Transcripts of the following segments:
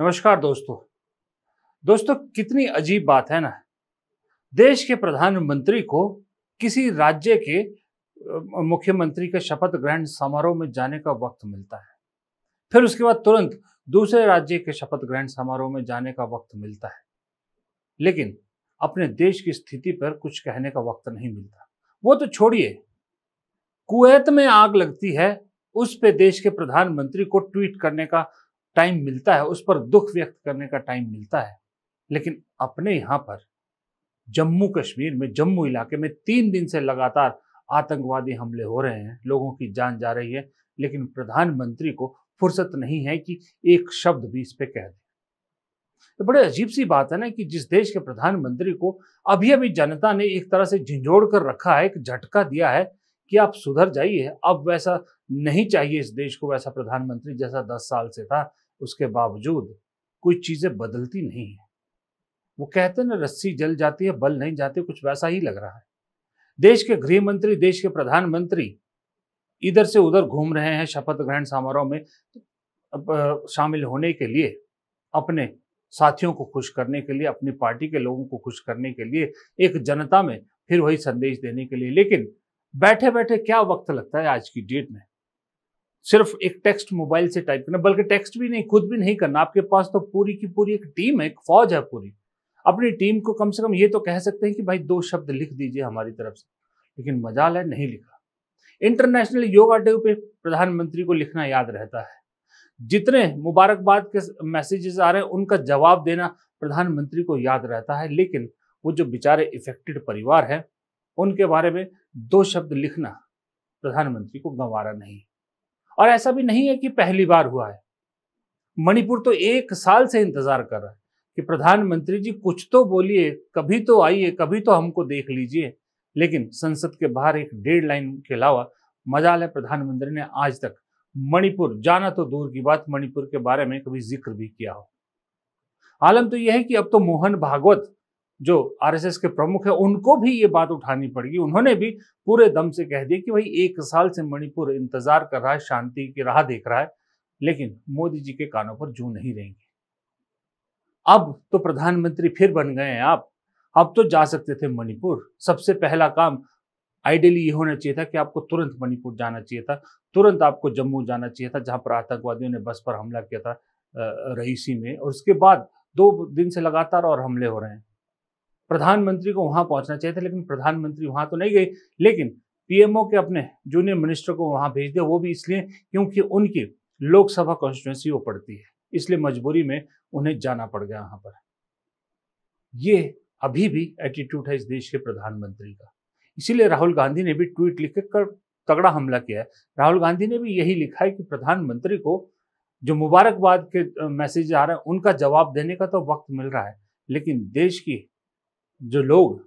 नमस्कार दोस्तों दोस्तों कितनी अजीब बात है ना देश के प्रधानमंत्री को किसी राज्य के मुख्यमंत्री के शपथ ग्रहण समारोह में जाने का वक्त मिलता है फिर उसके बाद तुरंत दूसरे राज्य के शपथ ग्रहण समारोह में जाने का वक्त मिलता है लेकिन अपने देश की स्थिति पर कुछ कहने का वक्त नहीं मिलता वो तो छोड़िए कुवैत में आग लगती है उस पर देश के प्रधानमंत्री को ट्वीट करने का टाइम मिलता है उस पर दुख व्यक्त करने का टाइम मिलता है लेकिन अपने यहां पर जम्मू कश्मीर में जम्मू इलाके में तीन दिन से लगातार आतंकवादी हमले हो रहे हैं लोगों की जान जा रही है लेकिन प्रधानमंत्री को फुर्सत नहीं है कि एक शब्द भी इस पर कह दे तो बड़े अजीब सी बात है ना कि जिस देश के प्रधानमंत्री को अभी अभी जनता ने एक तरह से झिंझोड़ कर रखा है एक झटका दिया है कि आप सुधर जाइए अब वैसा नहीं चाहिए इस देश को वैसा प्रधानमंत्री जैसा दस साल से था उसके बावजूद कोई चीज़ें बदलती नहीं है वो कहते हैं ना रस्सी जल जाती है बल नहीं जाते कुछ वैसा ही लग रहा है देश के गृह मंत्री देश के प्रधानमंत्री इधर से उधर घूम रहे हैं शपथ ग्रहण समारोह में तो शामिल होने के लिए अपने साथियों को खुश करने के लिए अपनी पार्टी के लोगों को खुश करने के लिए एक जनता में फिर वही संदेश देने के लिए लेकिन बैठे बैठे क्या वक्त लगता है आज की डेट में सिर्फ एक टेक्स्ट मोबाइल से टाइप करना बल्कि टेक्स्ट भी नहीं खुद भी नहीं करना आपके पास तो पूरी की पूरी एक टीम है एक फौज है पूरी अपनी टीम को कम से कम ये तो कह सकते हैं कि भाई दो शब्द लिख दीजिए हमारी तरफ से लेकिन मजाल है नहीं लिखा इंटरनेशनल योगा डे पे प्रधानमंत्री को लिखना याद रहता है जितने मुबारकबाद के मैसेजेस आ रहे हैं उनका जवाब देना प्रधानमंत्री को याद रहता है लेकिन वो जो बेचारे इफेक्टेड परिवार हैं उनके बारे में दो शब्द लिखना प्रधानमंत्री को गंवारा नहीं और ऐसा भी नहीं है कि पहली बार हुआ है मणिपुर तो एक साल से इंतजार कर रहा है कि प्रधानमंत्री जी कुछ तो बोलिए कभी तो आइए कभी तो हमको देख लीजिए लेकिन संसद के बाहर एक डेढ़ लाइन के अलावा मजाल है प्रधानमंत्री ने आज तक मणिपुर जाना तो दूर की बात मणिपुर के बारे में कभी जिक्र भी किया हो आलम तो यह है कि अब तो मोहन भागवत जो आरएसएस के प्रमुख है उनको भी ये बात उठानी पड़ेगी उन्होंने भी पूरे दम से कह दिया कि भाई एक साल से मणिपुर इंतजार कर रहा है शांति की राह देख रहा है लेकिन मोदी जी के कानों पर जू नहीं रहेंगे अब तो प्रधानमंत्री फिर बन गए हैं आप अब तो जा सकते थे मणिपुर सबसे पहला काम आइडियली ये होना चाहिए था कि आपको तुरंत मणिपुर जाना चाहिए था तुरंत आपको जम्मू जाना चाहिए था जहां पर आतंकवादियों ने बस पर हमला किया था रईसी में और उसके बाद दो दिन से लगातार और हमले हो रहे हैं प्रधानमंत्री को वहां पहुंचना चाहिए था लेकिन प्रधानमंत्री वहां तो नहीं गए लेकिन पीएमओ के अपने जूनियर मिनिस्टर को वहां भेज दिया वो भी इसलिए क्योंकि उनकी लोकसभा कॉन्स्टिट्यूंसी वो पड़ती है इसलिए मजबूरी में उन्हें जाना पड़ गया वहां पर ये अभी भी एटीट्यूड है इस देश के प्रधानमंत्री का इसीलिए राहुल गांधी ने भी ट्वीट लिख कर तगड़ा हमला किया है राहुल गांधी ने भी यही लिखा है कि प्रधानमंत्री को जो मुबारकबाद के मैसेज आ रहे हैं उनका जवाब देने का तो वक्त मिल रहा है लेकिन देश की जो लोग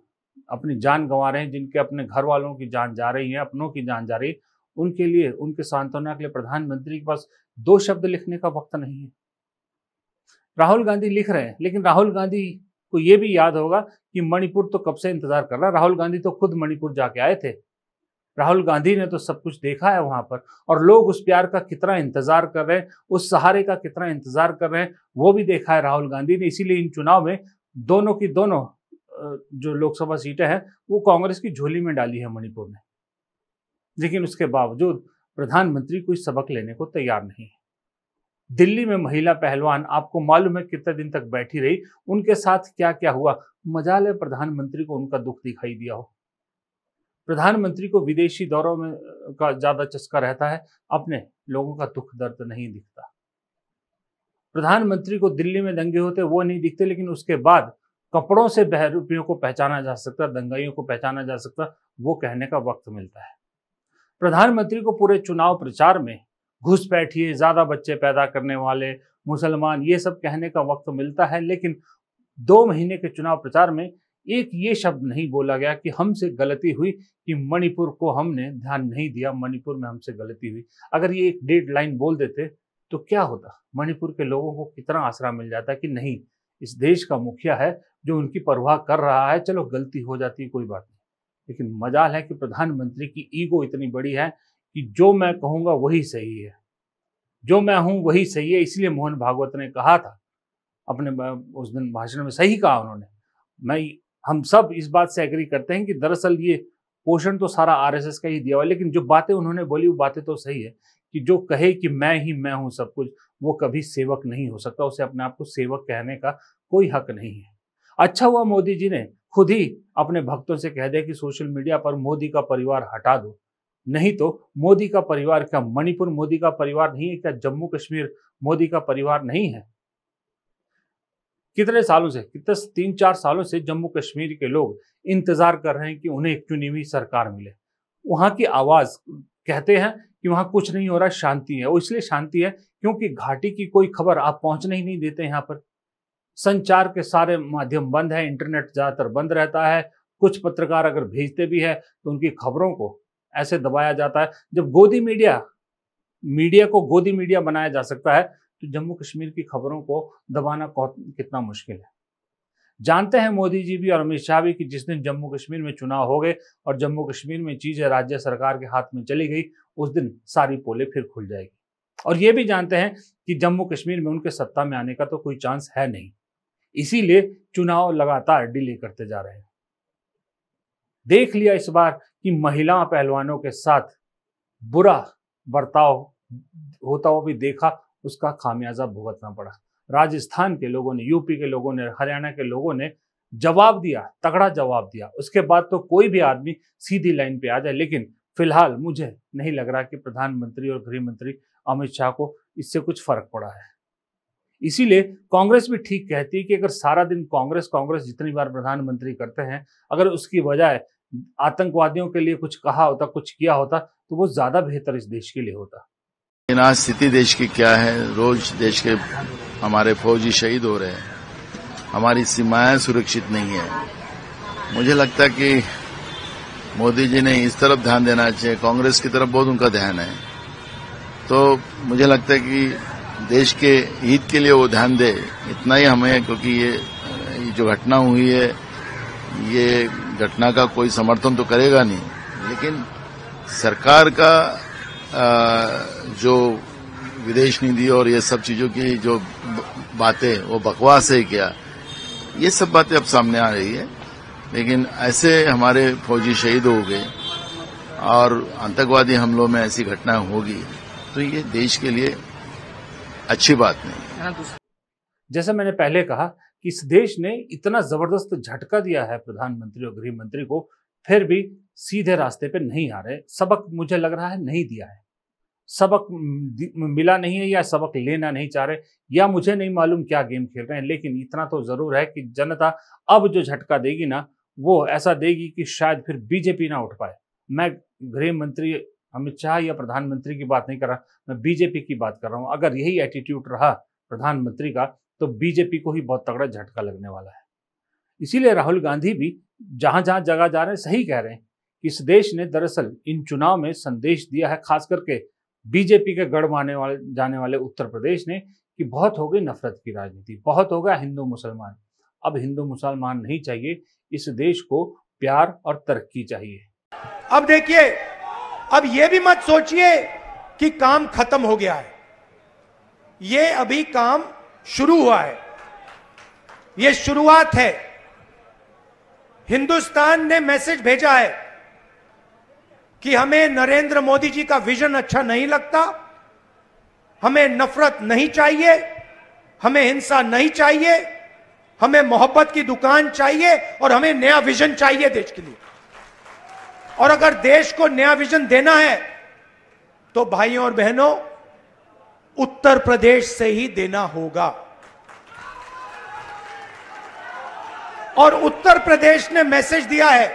अपनी जान गंवा रहे हैं जिनके अपने घर वालों की जान जा रही है अपनों की जान जा रही है उनके लिए उनके सांत्वना के लिए प्रधानमंत्री के पास दो शब्द लिखने का वक्त नहीं है राहुल गांधी लिख रहे हैं लेकिन राहुल गांधी को यह भी याद होगा कि मणिपुर तो कब से इंतजार कर रहा राहुल गांधी तो खुद मणिपुर जाके आए थे राहुल गांधी ने तो सब कुछ देखा है वहां पर और लोग उस प्यार का कितना इंतजार कर रहे हैं उस सहारे का कितना इंतजार कर रहे हैं वो भी देखा है राहुल गांधी ने इसीलिए इन चुनाव में दोनों की दोनों जो लोकसभा सीटें हैं वो कांग्रेस की झोली में डाली है मणिपुर ने लेकिन उसके बावजूद प्रधानमंत्री कोई सबक लेने को तैयार नहीं है दिल्ली में महिला पहलवान आपको मालूम है कितने दिन तक बैठी रही उनके साथ क्या क्या हुआ मजा ले प्रधानमंत्री को उनका दुख दिखाई दिया हो प्रधानमंत्री को विदेशी दौरों में का ज्यादा चस्का रहता है अपने लोगों का दुख दर्द नहीं दिखता प्रधानमंत्री को दिल्ली में दंगे होते वो नहीं दिखते लेकिन उसके बाद कपड़ों से बहरूपियों को पहचाना जा सकता दंगाइयों को पहचाना जा सकता वो कहने का वक्त मिलता है प्रधानमंत्री को पूरे चुनाव प्रचार में घुसपैठिए ज़्यादा बच्चे पैदा करने वाले मुसलमान ये सब कहने का वक्त मिलता है लेकिन दो महीने के चुनाव प्रचार में एक ये शब्द नहीं बोला गया कि हमसे गलती हुई कि मणिपुर को हमने ध्यान नहीं दिया मणिपुर में हमसे गलती हुई अगर ये एक डेड लाइन बोल देते तो क्या होता मणिपुर के लोगों को कितना आसरा मिल जाता कि नहीं इस देश का मुखिया है जो उनकी परवाह कर रहा है चलो गलती हो जाती है कोई बात नहीं लेकिन मजाल है कि प्रधानमंत्री की ईगो इतनी बड़ी है कि जो मैं कहूँगा वही सही है जो मैं हूँ वही सही है इसलिए मोहन भागवत ने कहा था अपने उस दिन भाषण में सही कहा उन्होंने मैं हम सब इस बात से एग्री करते हैं कि दरअसल ये पोषण तो सारा आरएसएस का ही दिया हुआ लेकिन जो बातें उन्होंने बोली वो बातें तो सही है कि जो कहे कि मैं ही मैं हूँ सब कुछ वो कभी सेवक नहीं हो सकता उसे अपने आप को सेवक कहने का कोई हक नहीं है अच्छा हुआ मोदी जी ने खुद ही अपने भक्तों से कह दिया कि सोशल मीडिया पर मोदी का परिवार हटा दो नहीं तो मोदी का परिवार क्या मणिपुर मोदी का परिवार नहीं है क्या जम्मू कश्मीर मोदी का परिवार नहीं है कितने सालों से कितने तीन चार सालों से जम्मू कश्मीर के लोग इंतजार कर रहे हैं कि उन्हें एक हुई सरकार मिले वहां की आवाज कहते हैं कि वहां कुछ नहीं हो रहा शांति है और इसलिए शांति है क्योंकि घाटी की कोई खबर आप पहुंचने ही नहीं देते यहाँ पर संचार के सारे माध्यम बंद हैं इंटरनेट ज़्यादातर बंद रहता है कुछ पत्रकार अगर भेजते भी हैं तो उनकी खबरों को ऐसे दबाया जाता है जब गोदी मीडिया मीडिया को गोदी मीडिया बनाया जा सकता है तो जम्मू कश्मीर की खबरों को दबाना कितना मुश्किल है जानते हैं मोदी जी भी और अमित शाह भी कि जिस दिन जम्मू कश्मीर में चुनाव हो गए और जम्मू कश्मीर में चीज़ें राज्य सरकार के हाथ में चली गई उस दिन सारी पोले फिर खुल जाएगी और ये भी जानते हैं कि जम्मू कश्मीर में उनके सत्ता में आने का तो कोई चांस है नहीं इसीलिए चुनाव लगातार डिले करते जा रहे हैं देख लिया इस बार कि महिला पहलवानों के साथ बुरा बर्ताव होता हुआ भी देखा उसका खामियाजा भुगतना पड़ा राजस्थान के लोगों ने यूपी के लोगों ने हरियाणा के लोगों ने जवाब दिया तगड़ा जवाब दिया उसके बाद तो कोई भी आदमी सीधी लाइन पे आ जाए लेकिन फिलहाल मुझे नहीं लग रहा कि प्रधानमंत्री और गृह मंत्री अमित शाह को इससे कुछ फर्क पड़ा है इसीलिए कांग्रेस भी ठीक कहती है कि अगर सारा दिन कांग्रेस कांग्रेस जितनी बार प्रधानमंत्री करते हैं अगर उसकी बजाय आतंकवादियों के लिए कुछ कहा होता कुछ किया होता तो वो ज्यादा बेहतर इस देश के लिए होता आज स्थिति देश की क्या है रोज देश के हमारे फौजी शहीद हो रहे हैं हमारी सीमाएं सुरक्षित नहीं है मुझे लगता है कि मोदी जी ने इस तरफ ध्यान देना चाहिए कांग्रेस की तरफ बहुत उनका ध्यान है तो मुझे लगता है कि देश के हित के लिए वो ध्यान दे इतना ही हमें क्योंकि ये जो घटना हुई है ये घटना का कोई समर्थन तो करेगा नहीं लेकिन सरकार का जो विदेश नीति और ये सब चीजों की जो बातें वो बकवास है क्या ये सब बातें अब सामने आ रही है लेकिन ऐसे हमारे फौजी शहीद हो गए और आतंकवादी हमलों में ऐसी घटना होगी तो ये देश के लिए अच्छी बात नहीं जैसा मैंने पहले कहा कि इस देश ने इतना जबरदस्त झटका दिया है प्रधानमंत्री और गृह मंत्री को फिर भी सीधे रास्ते पे नहीं आ रहे सबक मुझे लग रहा है नहीं दिया है सबक मिला नहीं है या सबक लेना नहीं चाह रहे या मुझे नहीं मालूम क्या गेम खेल रहे हैं लेकिन इतना तो जरूर है कि जनता अब जो झटका देगी ना वो ऐसा देगी कि शायद फिर बीजेपी ना उठ पाए मैं गृह मंत्री अमित शाह या प्रधानमंत्री की बात नहीं कर रहा मैं बीजेपी की बात कर रहा हूँ अगर यही एटीट्यूड रहा प्रधानमंत्री का तो बीजेपी को ही बहुत तगड़ा झटका लगने वाला है इसीलिए राहुल गांधी भी जहाँ जहाँ जगह जा रहे हैं सही कह रहे हैं कि इस देश ने दरअसल इन चुनाव में संदेश दिया है खास करके बीजेपी के गढ़ माने वाले जाने वाले उत्तर प्रदेश ने कि बहुत हो गई नफरत की राजनीति बहुत हो गया हिंदू मुसलमान अब हिंदू मुसलमान नहीं चाहिए इस देश को प्यार और तरक्की चाहिए अब देखिए अब यह भी मत सोचिए कि काम खत्म हो गया है यह अभी काम शुरू हुआ है यह शुरुआत है हिंदुस्तान ने मैसेज भेजा है कि हमें नरेंद्र मोदी जी का विजन अच्छा नहीं लगता हमें नफरत नहीं चाहिए हमें हिंसा नहीं चाहिए हमें मोहब्बत की दुकान चाहिए और हमें नया विजन चाहिए देश के लिए और अगर देश को नया विजन देना है तो भाइयों और बहनों उत्तर प्रदेश से ही देना होगा और उत्तर प्रदेश ने मैसेज दिया है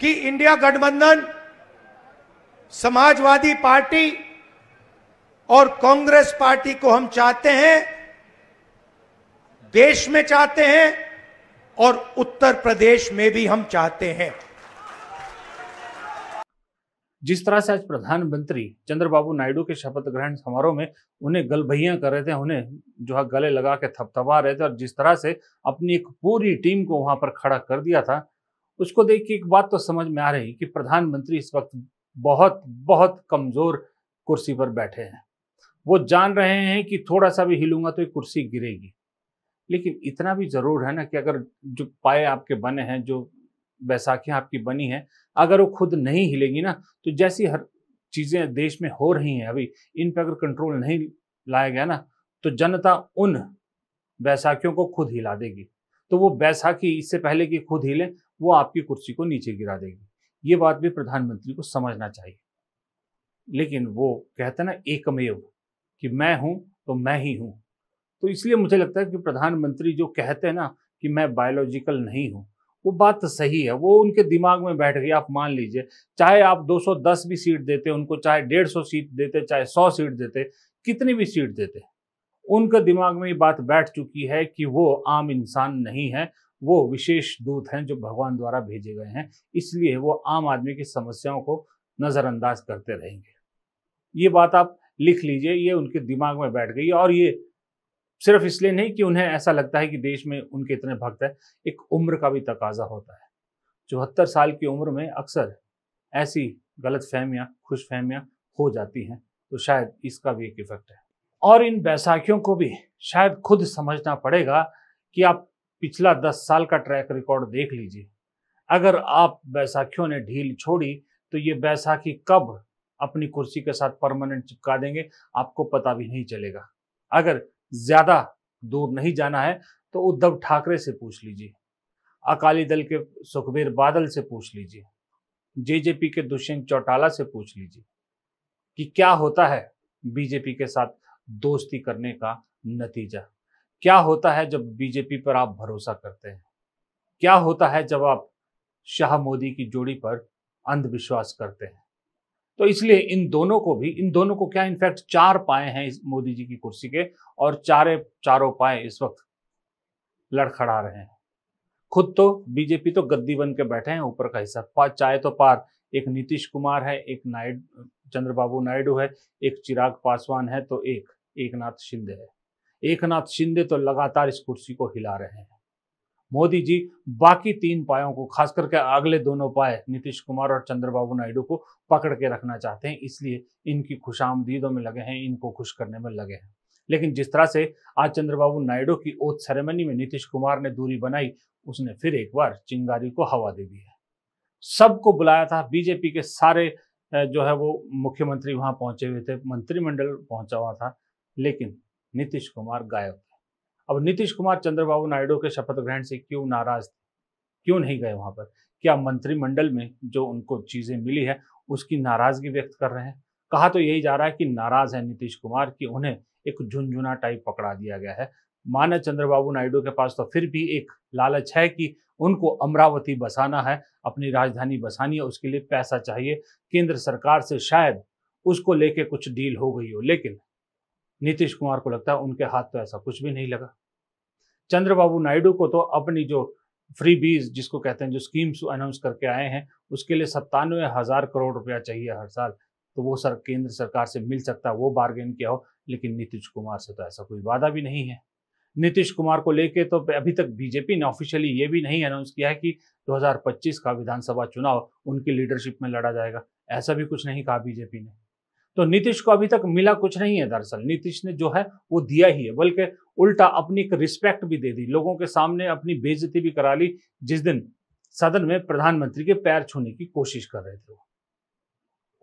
कि इंडिया गठबंधन समाजवादी पार्टी और कांग्रेस पार्टी को हम चाहते हैं देश में चाहते हैं और उत्तर प्रदेश में भी हम चाहते हैं जिस तरह से आज प्रधानमंत्री चंद्रबाबू नायडू के शपथ ग्रहण समारोह में उन्हें गलभैया कर रहे थे उन्हें जो है गले लगा के थपथपा रहे थे और जिस तरह से अपनी एक पूरी टीम को वहां पर खड़ा कर दिया था उसको देख के एक बात तो समझ में आ रही कि प्रधानमंत्री इस वक्त बहुत बहुत कमजोर कुर्सी पर बैठे हैं वो जान रहे हैं कि थोड़ा सा भी हिलूंगा तो ये कुर्सी गिरेगी लेकिन इतना भी जरूर है ना कि अगर जो पाए आपके बने हैं जो बैसाखियां आपकी बनी हैं अगर वो खुद नहीं हिलेगी ना तो जैसी हर चीज़ें देश में हो रही हैं अभी इन पर अगर कंट्रोल नहीं लाया गया ना तो जनता उन बैसाखियों को खुद हिला देगी तो वो बैसाखी इससे पहले कि खुद हिले वो आपकी कुर्सी को नीचे गिरा देगी ये बात भी प्रधानमंत्री को समझना चाहिए लेकिन वो कहते ना एकमेव कि मैं हूँ तो मैं ही हूँ तो इसलिए मुझे लगता है कि प्रधानमंत्री जो कहते हैं ना कि मैं बायोलॉजिकल नहीं हूँ वो बात तो सही है वो उनके दिमाग में बैठ गई आप मान लीजिए चाहे आप 210 भी सीट देते उनको चाहे 150 सीट देते चाहे 100 सीट देते कितनी भी सीट देते उनके दिमाग में ये बात बैठ चुकी है कि वो आम इंसान नहीं है वो विशेष दूत हैं जो भगवान द्वारा भेजे गए हैं इसलिए वो आम आदमी की समस्याओं को नज़रअंदाज करते रहेंगे ये बात आप लिख लीजिए ये उनके दिमाग में बैठ गई और ये सिर्फ इसलिए नहीं कि उन्हें ऐसा लगता है कि देश में उनके इतने भक्त हैं एक उम्र का भी तकाजा होता है चौहत्तर साल की उम्र में अक्सर ऐसी गलत फहमियाँ खुश फहमियाँ हो जाती हैं तो शायद इसका भी एक इफेक्ट है और इन बैसाखियों को भी शायद खुद समझना पड़ेगा कि आप पिछला दस साल का ट्रैक रिकॉर्ड देख लीजिए अगर आप बैसाखियों ने ढील छोड़ी तो ये बैसाखी कब अपनी कुर्सी के साथ परमानेंट चिपका देंगे आपको पता भी नहीं चलेगा अगर ज्यादा दूर नहीं जाना है तो उद्धव ठाकरे से पूछ लीजिए अकाली दल के सुखबीर बादल से पूछ लीजिए जेजेपी के दुष्यंत चौटाला से पूछ लीजिए कि क्या होता है बीजेपी के साथ दोस्ती करने का नतीजा क्या होता है जब बीजेपी पर आप भरोसा करते हैं क्या होता है जब आप शाह मोदी की जोड़ी पर अंधविश्वास करते हैं तो इसलिए इन दोनों को भी इन दोनों को क्या इनफैक्ट चार पाए हैं इस मोदी जी की कुर्सी के और चारे चारों पाए इस वक्त लड़खड़ा रहे हैं खुद तो बीजेपी तो गद्दी बन के बैठे हैं ऊपर का हिस्सा चाहे तो पार एक नीतीश कुमार है एक चंद्र चंद्रबाबू नायडू है एक चिराग पासवान है तो एक एक नाथ शिंदे है एक नाथ शिंदे तो लगातार इस कुर्सी को हिला रहे हैं मोदी जी बाकी तीन पायों को खास करके अगले दोनों पाए नीतीश कुमार और चंद्रबाबू नायडू को पकड़ के रखना चाहते हैं इसलिए इनकी खुशामदीदों में लगे हैं इनको खुश करने में लगे हैं लेकिन जिस तरह से आज चंद्रबाबू नायडू की ओथ सेरेमनी में नीतीश कुमार ने दूरी बनाई उसने फिर एक बार चिंगारी को हवा दे दी है सबको बुलाया था बीजेपी के सारे जो है वो मुख्यमंत्री वहां पहुंचे हुए थे मंत्रिमंडल पहुंचा हुआ था लेकिन नीतीश कुमार गायब अब नीतीश कुमार चंद्रबाबू नायडू के शपथ ग्रहण से क्यों नाराज थे क्यों नहीं गए वहां पर क्या मंत्रिमंडल में जो उनको चीजें मिली है उसकी नाराजगी व्यक्त कर रहे हैं कहा तो यही जा रहा है कि नाराज है नीतीश कुमार कि उन्हें एक झुंझुना टाइप पकड़ा दिया गया है माना चंद्रबाबू नायडू के पास तो फिर भी एक लालच है कि उनको अमरावती बसाना है अपनी राजधानी बसानी है उसके लिए पैसा चाहिए केंद्र सरकार से शायद उसको लेके कुछ डील हो गई हो लेकिन नीतीश कुमार को लगता है उनके हाथ तो ऐसा कुछ भी नहीं लगा चंद्रबाबू नायडू को तो अपनी जो फ्री बीज जिसको कहते हैं जो स्कीम्स अनाउंस करके आए हैं उसके लिए सत्तानवे हज़ार करोड़ रुपया चाहिए हर साल तो वो सर केंद्र सरकार से मिल सकता है वो बार्गेन किया हो लेकिन नीतीश कुमार से तो ऐसा कोई वादा भी नहीं है नीतीश कुमार को लेके तो अभी तक बीजेपी ने ऑफिशियली ये भी नहीं अनाउंस किया है कि 2025 का विधानसभा चुनाव उनकी लीडरशिप में लड़ा जाएगा ऐसा भी कुछ नहीं कहा बीजेपी ने तो नीतीश को अभी तक मिला कुछ नहीं है दरअसल नीतीश ने जो है वो दिया ही है बल्कि उल्टा अपनी एक रिस्पेक्ट भी दे दी लोगों के सामने अपनी बेजती भी करा ली जिस दिन सदन में प्रधानमंत्री के पैर छूने की कोशिश कर रहे थे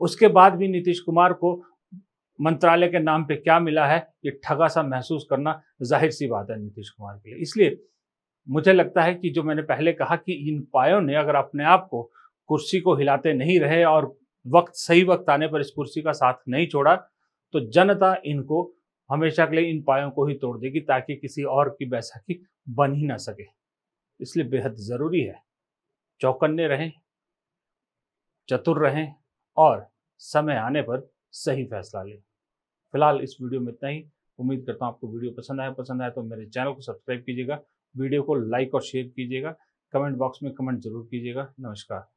उसके बाद भी नीतीश कुमार को मंत्रालय के नाम पे क्या मिला है ये ठगा सा महसूस करना जाहिर सी बात है नीतीश कुमार के लिए इसलिए मुझे लगता है कि जो मैंने पहले कहा कि इन पायों ने अगर अपने आप को कुर्सी को हिलाते नहीं रहे और वक्त सही वक्त आने पर इस कुर्सी का साथ नहीं छोड़ा तो जनता इनको हमेशा के लिए इन पायों को ही तोड़ देगी ताकि किसी और की बैसाखी बन ही ना सके इसलिए बेहद ज़रूरी है चौकन्ने रहें चतुर रहें और समय आने पर सही फैसला लें फिलहाल इस वीडियो में इतना ही उम्मीद करता हूँ आपको वीडियो पसंद आया पसंद आया तो मेरे चैनल को सब्सक्राइब कीजिएगा वीडियो को लाइक और शेयर कीजिएगा कमेंट बॉक्स में कमेंट जरूर कीजिएगा नमस्कार